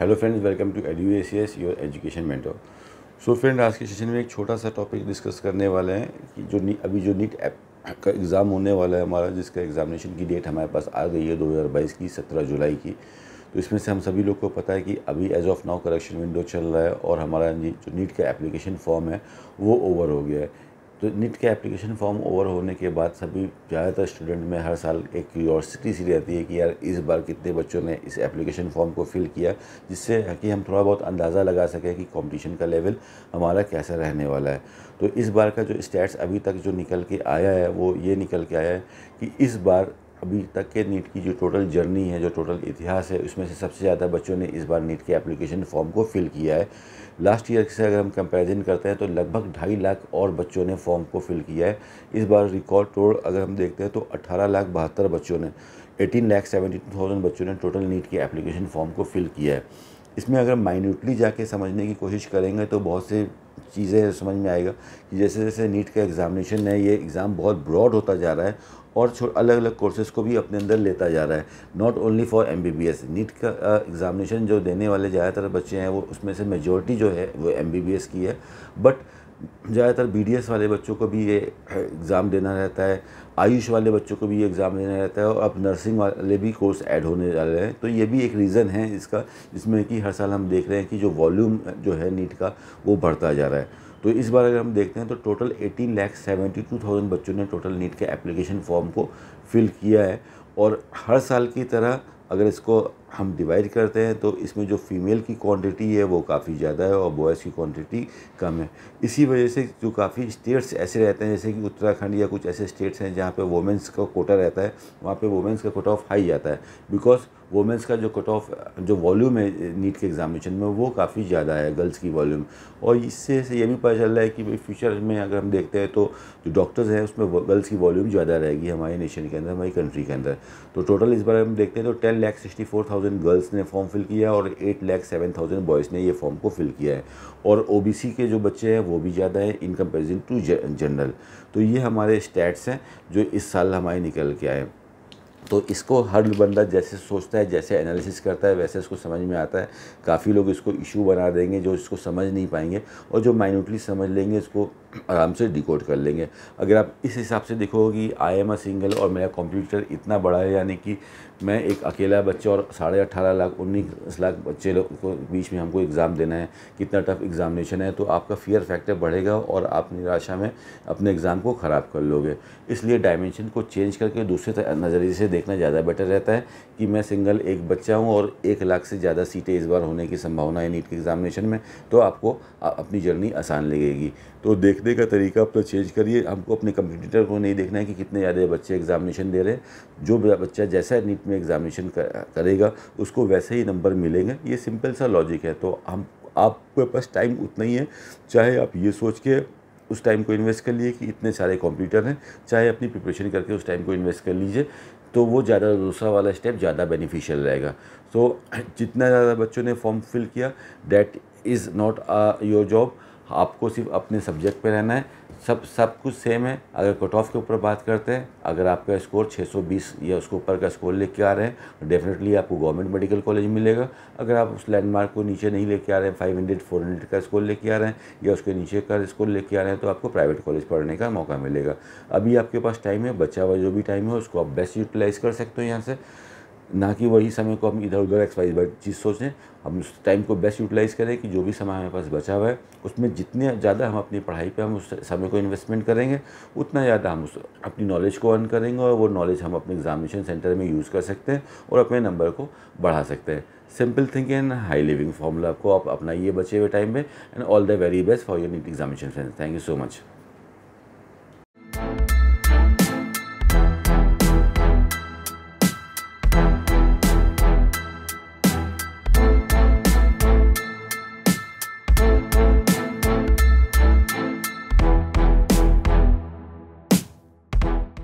hello friends welcome to Edu A C S your education mentor so friend आज के session में एक छोटा सा टॉपिक डिस्कस करने वाले हैं कि जो नी, अभी जो नीट का एग्ज़ाम होने वाला है हमारा जिसका एग्ज़ामिनेशन की डेट हमारे पास आ गई है 2022 की 17 जुलाई की तो इसमें से हम सभी लोग को पता है कि अभी as of now correction window चल रहा है और हमारा जो नीट का एप्लीकेशन फॉर्म है वो ओवर हो गया है तो नीट के एप्लीकेशन फॉर्म ओवर होने के बाद सभी ज़्यादातर स्टूडेंट में हर साल एक क्यूरसिटी सी रहती है कि यार इस बार कितने बच्चों ने इस एप्लीकेशन फॉर्म को फिल किया जिससे कि हम थोड़ा बहुत अंदाज़ा लगा सकें कि कंपटीशन का लेवल हमारा कैसा रहने वाला है तो इस बार का जो स्टैट्स अभी तक जो निकल के आया है वो ये निकल के आया है कि इस बार अभी तक के नीट की जो टोटल जर्नी है जो टोटल इतिहास है उसमें से सबसे ज़्यादा बच्चों ने इस बार नीट के एप्लीकेशन फॉर्म को फिल किया है लास्ट ईयर से अगर हम कंपैरिजन करते हैं तो लगभग ढाई लाख और बच्चों ने फॉर्म को फिल किया है इस बार रिकॉर्ड तोड़ अगर हम देखते हैं तो अठारह लाख बहत्तर बच्चों ने eighteen lakh seventy two thousand बच्चों ने टोटल नीट के एप्लीकेशन फॉर्म को फिल किया है इसमें अगर माइन्यूटली जाके समझने की कोशिश करेंगे तो बहुत से चीज़ें समझ में आएगा कि जैसे जैसे नीट का एग्ज़ामिनेशन है ये एग्ज़ाम बहुत ब्रॉड होता जा रहा है और अलग अलग कोर्सेज़ को भी अपने अंदर लेता जा रहा है not only for M B B S NEET का एग्ज़ामिनेशन जो देने वाले ज़्यादातर बच्चे हैं वो उसमें से मेजोरिटी जो है वो एम बी बी एस की है बट ज़्यादातर बी वाले बच्चों को भी ये एग्ज़ाम देना रहता है आयुष वाले बच्चों को भी ये एग्ज़ाम देना रहता है और अब नर्सिंग वाले भी कोर्स ऐड होने जा रहे हैं तो ये भी एक रीज़न है इसका जिसमें कि हर साल हम देख रहे हैं कि जो वॉल्यूम जो है नीट का वो बढ़ता जा रहा है तो इस बार अगर हम देखते हैं तो total eighteen lakh seventy two thousand बच्चों ने टोटल नीट के एप्लीकेशन फॉर्म को फिल किया है और हर साल की तरह अगर इसको हम डिवाइड करते हैं तो इसमें जो फीमेल की क्वांटिटी है वो काफ़ी ज़्यादा है और बॉयज़ की क्वांटिटी कम है इसी वजह से जो काफ़ी स्टेट्स ऐसे रहते हैं जैसे कि उत्तराखंड या कुछ ऐसे स्टेट्स हैं जहाँ पे वोमेंस का कोटा रहता है वहाँ पे वोमेंस का कट ऑफ हाई जाता है बिकॉज वोमेंस का जो कट ऑफ जो वॉल्यूम है नीट के एग्जामिनेशन में वो काफ़ी ज़्यादा है गर्ल्स की वॉल्यूम और इससे ये भी पता चल रहा है कि भाई फ्यूचर में अगर हम देखते हैं तो जो डॉक्टर्स हैं उसमें गर्ल्स की वॉल्यूम ज़्यादा रहेगी हमारे नेशन के अंदर हमारी कंट्री के अंदर तो टोटल इस बार हम देखते हैं तो ten lakh sixty four thousand girls ने फॉर्म फिल किया और eight lakh seven thousand boys ने ये फॉर्म को फिल किया है और ओ के जो बच्चे हैं वो भी ज़्यादा हैं इन कंपेरिजन टू जनरल तो ये हमारे स्टैट्स हैं जो इस साल हमारे निकल के आए तो इसको हर बंदा जैसे सोचता है जैसे एनालिसिस करता है वैसे इसको समझ में आता है काफ़ी लोग इसको इशू बना देंगे जो इसको समझ नहीं पाएंगे और जो माइन्यूटली समझ लेंगे इसको आराम से डिकोड कर लेंगे अगर आप इस हिसाब से देखोगे कि आई एम आ सिंगल और मेरा कंप्यूटर इतना बड़ा है यानी कि मैं एक अकेला बच्चा और साढ़े अट्ठारह लाख उन्नीस लाख बच्चे लोग को बीच में हमको एग्ज़ाम देना है कितना टफ एग्ज़ामिनेशन है तो आपका फियर फैक्टर बढ़ेगा और आप निराशा में अपने एग्ज़ाम को ख़राब कर लोगे इसलिए डायमेंशन को चेंज करके दूसरे नज़रिए से देखना ज़्यादा बेटर रहता है कि मैं सिंगल एक बच्चा हूँ और एक लाख से ज़्यादा सीटें इस बार होने की संभावना है नीट के एग्ज़ामिनेशन में तो आपको अपनी जर्नी आसान लगेगी तो देख देखने का तरीका अपना चेंज करिए हमको अपने कंपटीटर को नहीं देखना है कि कितने ज़्यादा बच्चे एग्ज़ामिनेशन दे रहे हैं जो बच्चा जैसा नीट में एग्ज़ामिनेशन करेगा उसको वैसे ही नंबर मिलेंगे ये सिंपल सा लॉजिक है तो हम आपके पास टाइम उतना ही है चाहे आप ये सोच के उस टाइम को इन्वेस्ट कर लिए कि इतने सारे कंप्यूटर हैं चाहे अपनी प्रिपरेशन करके उस टाइम को इन्वेस्ट कर लीजिए तो वो ज़्यादा दूसरा वाला स्टेप ज़्यादा बेनिफिशियल रहेगा तो जितना ज़्यादा बच्चों ने फॉर्म फिल किया that is not your job आपको सिर्फ अपने सब्जेक्ट पे रहना है सब सब कुछ सेम है अगर कट ऑफ के ऊपर बात करते हैं अगर आपका स्कोर 620 या उसके ऊपर का स्कोर लेके आ रहे हैं डेफिनेटली आपको गवर्नमेंट मेडिकल कॉलेज मिलेगा अगर आप उस लैंडमार्क को नीचे नहीं लेके आ रहे हैं फाइव हंड्रेड फोर हंड्रेड का स्कोर लेके आ रहे हैं या उसके नीचे का स्कोर लेके आ रहे हैं तो आपको प्राइवेट कॉलेज पढ़ने का मौका मिलेगा अभी आपके पास टाइम है बच्चा हुआ जो भी टाइम है उसको आप बेस्ट यूटिलाइज़ कर सकते हो यहाँ से ना कि वही समय को हम इधर उधर एक्सपाइज चीज़ सोचें हम उस टाइम को बेस्ट यूटिलाइज़ करें कि जो भी समय हमारे पास बचा हुआ है उसमें जितने ज़्यादा हम अपनी पढ़ाई पे हम उस समय को इन्वेस्टमेंट करेंगे उतना ज़्यादा हम उस अपनी नॉलेज को अर्न करेंगे और वो नॉलेज हम अपने एग्जामिनेशन सेंटर में यूज़ कर सकते हैं और अपने नंबर को बढ़ा सकते हैं simple think and high living formula को आप अपनाइए बचे हुए टाइम में and all the very best for your NEET examination centre thank you so much